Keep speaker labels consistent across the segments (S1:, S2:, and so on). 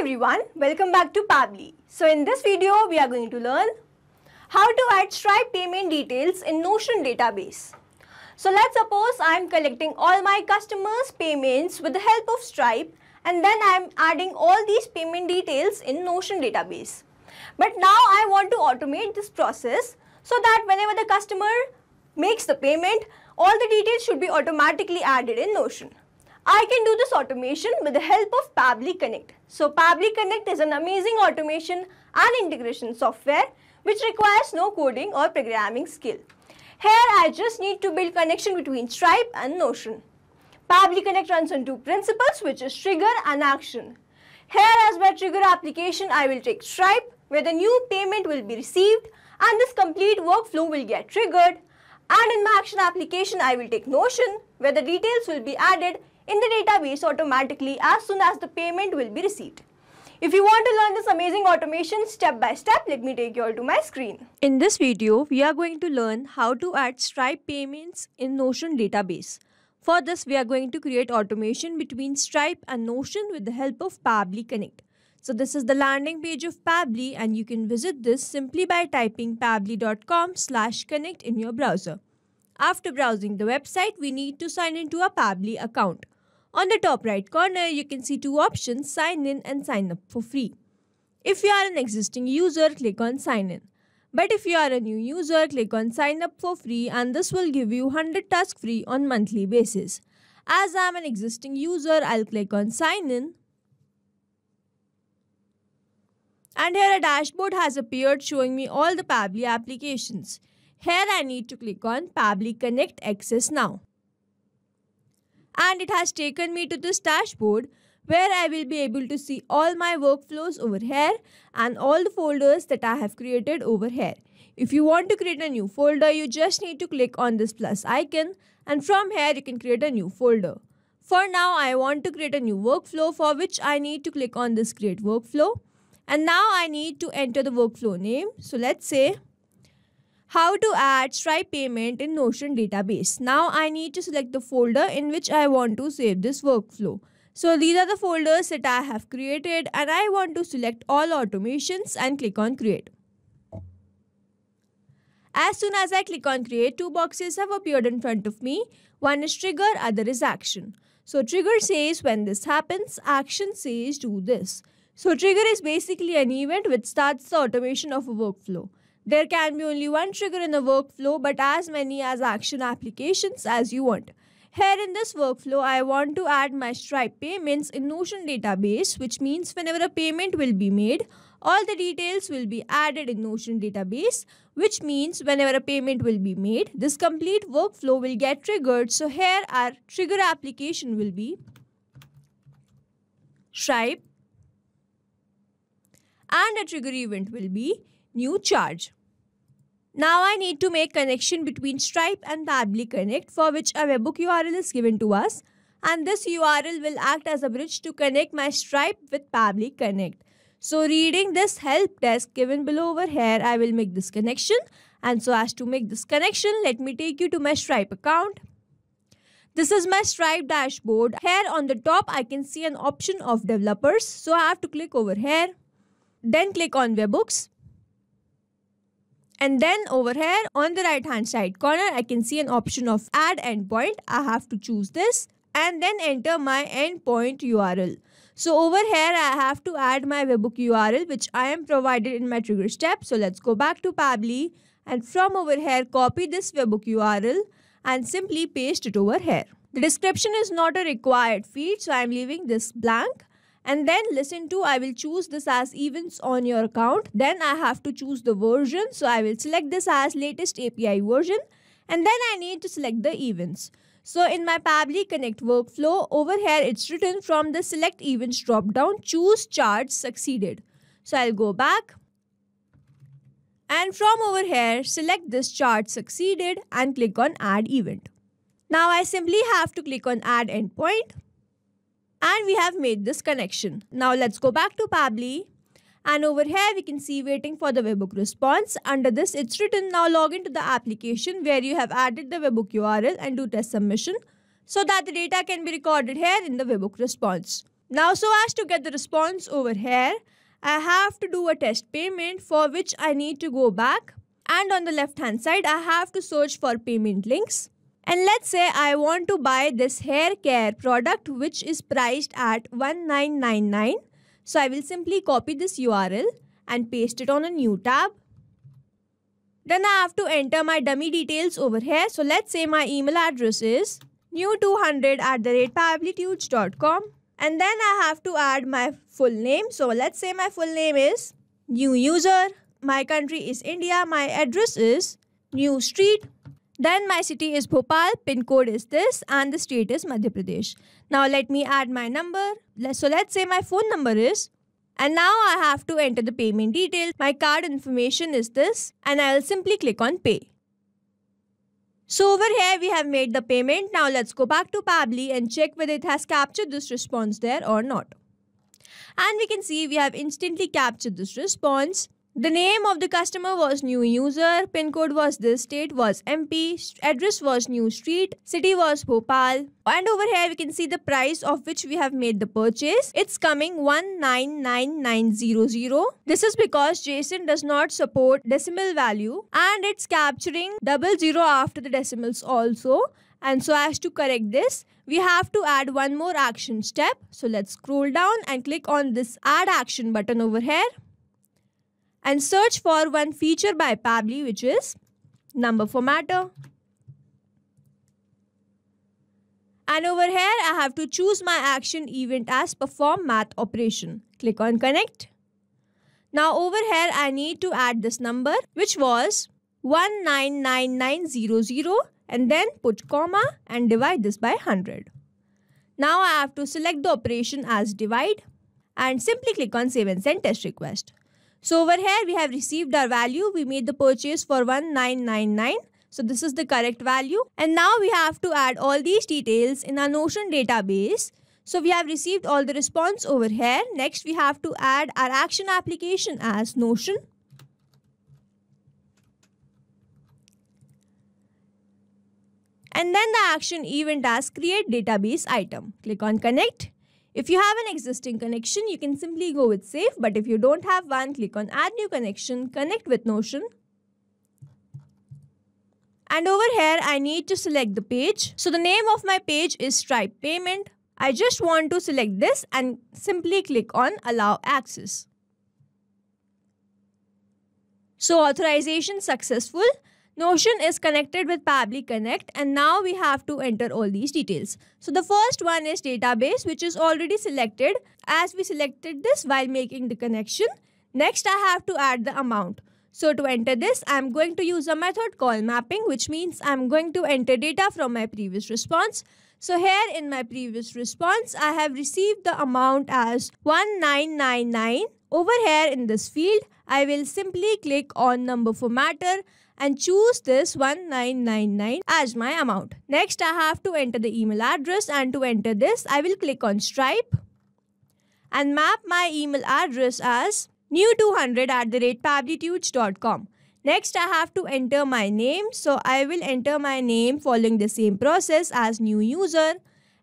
S1: everyone, welcome back to Pabli. So in this video, we are going to learn how to add Stripe payment details in Notion database. So let's suppose I am collecting all my customers' payments with the help of Stripe and then I am adding all these payment details in Notion database. But now I want to automate this process so that whenever the customer makes the payment, all the details should be automatically added in Notion. I can do this automation with the help of Pabli Connect. So Pabli Connect is an amazing automation and integration software which requires no coding or programming skill. Here I just need to build connection between Stripe and Notion. Pabli Connect runs on two principles which is trigger and action. Here as my trigger application I will take Stripe where the new payment will be received and this complete workflow will get triggered and in my action application I will take Notion where the details will be added in the database automatically as soon as the payment will be received. If you want to learn this amazing automation step by step, let me take you all to my screen. In this video, we are going to learn how to add Stripe payments in Notion database. For this, we are going to create automation between Stripe and Notion with the help of Pably Connect. So this is the landing page of Pably and you can visit this simply by typing pably.com slash connect in your browser. After browsing the website, we need to sign into a Pably account. On the top right corner, you can see two options, sign in and sign up for free. If you are an existing user, click on sign in. But if you are a new user, click on sign up for free and this will give you 100 task free on monthly basis. As I am an existing user, I'll click on sign in. And here a dashboard has appeared showing me all the Pabli applications. Here I need to click on Pabli Connect Access Now and it has taken me to this dashboard where I will be able to see all my workflows over here and all the folders that I have created over here. If you want to create a new folder, you just need to click on this plus icon and from here you can create a new folder. For now, I want to create a new workflow for which I need to click on this create workflow. And now I need to enter the workflow name. So let's say how to add Stripe payment in Notion database. Now I need to select the folder in which I want to save this workflow. So these are the folders that I have created and I want to select all automations and click on create. As soon as I click on create, two boxes have appeared in front of me. One is trigger, other is action. So trigger says when this happens, action says do this. So trigger is basically an event which starts the automation of a workflow. There can be only one trigger in the workflow but as many as action applications as you want. Here in this workflow, I want to add my Stripe payments in Notion database which means whenever a payment will be made, all the details will be added in Notion database which means whenever a payment will be made, this complete workflow will get triggered. So here our trigger application will be Stripe and a trigger event will be new charge. Now I need to make connection between Stripe and the Ably Connect for which a webhook URL is given to us and this URL will act as a bridge to connect my Stripe with Public Connect. So reading this help desk given below over here, I will make this connection and so as to make this connection, let me take you to my Stripe account. This is my Stripe dashboard. Here on the top, I can see an option of developers. So I have to click over here. Then click on webhooks and then over here on the right hand side corner I can see an option of add endpoint. I have to choose this and then enter my endpoint URL. So over here I have to add my webhook URL which I am provided in my trigger step. So let's go back to Pabli and from over here copy this webhook URL and simply paste it over here. The description is not a required field so I am leaving this blank and then listen to I will choose this as events on your account then I have to choose the version so I will select this as latest API version and then I need to select the events. So in my Pabli Connect workflow over here it's written from the select events drop down choose charge succeeded. So I'll go back and from over here select this chart succeeded and click on add event. Now I simply have to click on add endpoint and we have made this connection. Now let's go back to Pabli. And over here, we can see waiting for the webhook response. Under this, it's written now log into the application where you have added the webhook URL and do test submission so that the data can be recorded here in the webhook response. Now, so as to get the response over here, I have to do a test payment for which I need to go back and on the left hand side, I have to search for payment links. And let's say I want to buy this hair care product which is priced at 1999. So I will simply copy this URL and paste it on a new tab. Then I have to enter my dummy details over here. So let's say my email address is new200 at the rate and then I have to add my full name. So let's say my full name is new user. My country is India. My address is new street. Then my city is Bhopal, pin code is this, and the state is Madhya Pradesh. Now let me add my number. So let's say my phone number is, and now I have to enter the payment details. My card information is this, and I will simply click on pay. So over here we have made the payment. Now let's go back to Pabli and check whether it has captured this response there or not. And we can see we have instantly captured this response. The name of the customer was new user, pin code was this, state was MP, address was new street, city was Bhopal. And over here we can see the price of which we have made the purchase. It's coming 199900. This is because JSON does not support decimal value and it's capturing double zero after the decimals also. And so as to correct this, we have to add one more action step. So let's scroll down and click on this add action button over here and search for one feature by Pabli which is number formatter. And over here I have to choose my action event as perform math operation. Click on connect. Now over here I need to add this number which was 199900 and then put comma and divide this by 100. Now I have to select the operation as divide and simply click on save and send test request. So over here we have received our value. We made the purchase for 1999. So this is the correct value. And now we have to add all these details in our Notion database. So we have received all the response over here. Next we have to add our action application as Notion. And then the action event as create database item. Click on connect. If you have an existing connection, you can simply go with save. But if you don't have one, click on add new connection, connect with Notion. And over here, I need to select the page. So the name of my page is Stripe Payment. I just want to select this and simply click on allow access. So authorization successful. Notion is connected with Public Connect and now we have to enter all these details. So the first one is database which is already selected as we selected this while making the connection. Next I have to add the amount. So to enter this, I'm going to use a method called mapping, which means I'm going to enter data from my previous response. So here in my previous response, I have received the amount as 1999 over here in this field, I will simply click on number formatter and choose this 1999 as my amount. Next, I have to enter the email address and to enter this, I will click on Stripe and map my email address as new200 at the rate Next, I have to enter my name. So I will enter my name following the same process as new user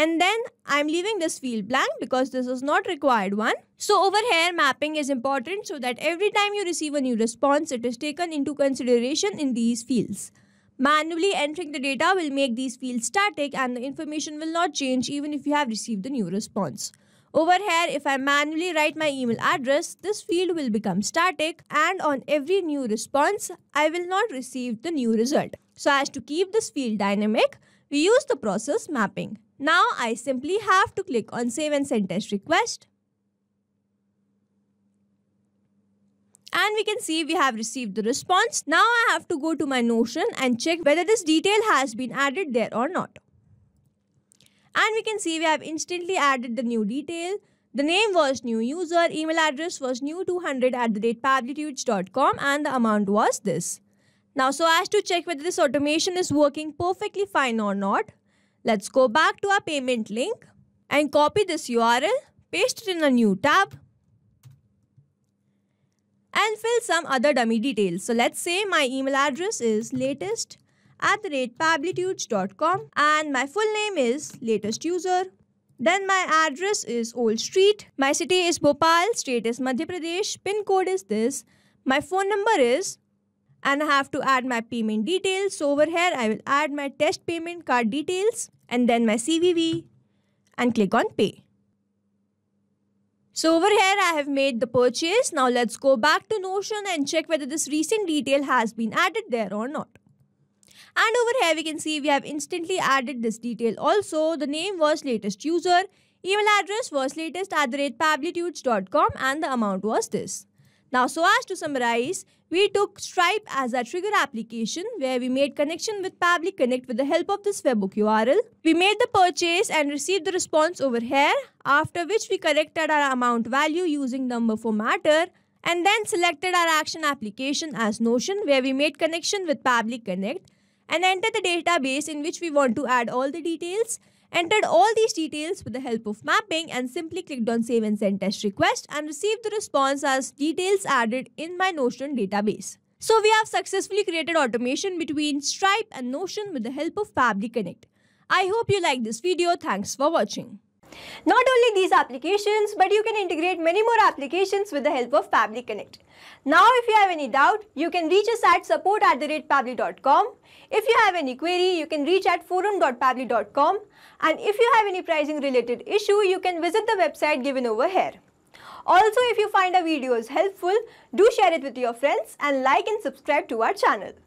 S1: and then I'm leaving this field blank because this is not required one. So over here mapping is important so that every time you receive a new response it is taken into consideration in these fields. Manually entering the data will make these fields static and the information will not change even if you have received the new response. Over here, if I manually write my email address, this field will become static and on every new response, I will not receive the new result. So as to keep this field dynamic, we use the process mapping. Now I simply have to click on save and send test request. And we can see we have received the response. Now I have to go to my Notion and check whether this detail has been added there or not. And we can see we have instantly added the new detail. The name was new user, email address was new200 at the date pablitudes.com and the amount was this. Now so as to check whether this automation is working perfectly fine or not, Let's go back to our payment link and copy this URL, paste it in a new tab and fill some other dummy details. So let's say my email address is latest at the rate and my full name is latest user. Then my address is Old Street. My city is Bhopal, state is Madhya Pradesh, pin code is this. My phone number is and I have to add my payment details. So over here, I will add my test payment card details and then my CVV and click on pay. So over here, I have made the purchase. Now let's go back to Notion and check whether this recent detail has been added there or not. And over here, we can see we have instantly added this detail. Also, the name was latest user, email address was latest at the rate and the amount was this. Now, so as to summarize, we took Stripe as our trigger application where we made connection with Public Connect with the help of this webhook URL. We made the purchase and received the response over here, after which we corrected our amount value using number formatter and then selected our action application as Notion where we made connection with Public Connect and enter the database in which we want to add all the details Entered all these details with the help of mapping and simply clicked on save and send test request and received the response as details added in my Notion database. So we have successfully created automation between Stripe and Notion with the help of Fably Connect. I hope you like this video. Thanks for watching. Not only these applications, but you can integrate many more applications with the help of Pabli Connect. Now, if you have any doubt, you can reach us at support at the rate pabli.com. If you have any query, you can reach at forum.pabli.com. And if you have any pricing related issue, you can visit the website given over here. Also, if you find our videos helpful, do share it with your friends and like and subscribe to our channel.